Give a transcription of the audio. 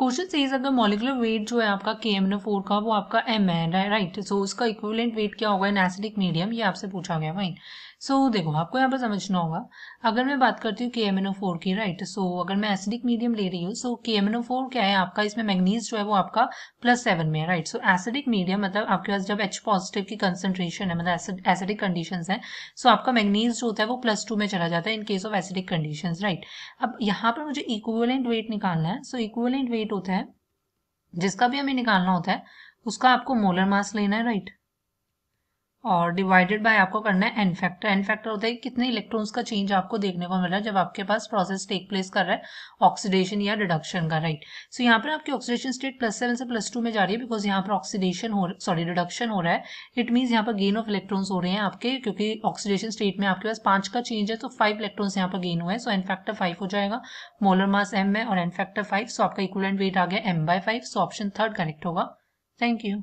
question सही अगर molecular weight जो है आपका के एम एन फोर का वो आपका एम है राइट सो उसका इक्विवेलेंट वेट क्या होगा इन एसिडिक मीडियम ये आपसे पूछा गया वाइन सो so, देखो आपको यहाँ पर समझना होगा अगर मैं बात करती हूँ के एम एन फोर की राइट सो so, अगर मैं एसिडिक मीडियम ले रही हूँ सो के एम एन फोर क्या है आपका इसमें मैग्नीज जो है वो आपका प्लस सेवन में है राइट सो एसिडिक मीडियम मतलब आपके पास जब एच पॉजिटिव की कंसेंट्रेशन है मतलब एसिडिक कंडीशन है सो so, आपका मैग्नीज जो होता है वो प्लस टू में चला जाता है in case of acidic condition right अब यहाँ पर मुझे इक्वलेंट वेट निकालना है सो इक्वलेंट वेट वेट होता है जिसका भी हमें निकालना होता है उसका आपको मोलर मास लेना है राइट और डिवाइडेड बाय आपको करना है एन फैक्टर एन फैक्टर होता है कि कितने इलेक्ट्रॉन्स का चेंज आपको देखने को मिल रहा है जब आपके पास प्रोसेस टेक प्लेस कर रहा है ऑक्सीडेशन या रिडक्शन का राइट सो so, यहाँ पर आपकी ऑक्सीडेशन स्टेट प्लस सेवन से प्लस टू में जा रही है बिकॉज यहाँ पर ऑक्सीडेशन हो सॉरी रिडक्शन हो रहा है इट मीन्स यहाँ पर गेन ऑफ इलेक्ट्रॉन्स हो रहे हैं आपके क्योंकि ऑक्सीडेशन स्टेट में आपके पास पांच का चेंज है तो फाइव इलेक्ट्रॉन्स यहाँ पर गेन हुए हैं सो एन फैक्टर फाइव हो जाएगा मोलर मास एम है और एन फैक्टर फाइव सो आपका इक्वलेंट वेट आ गया M by five so option third correct होगा थैंक यू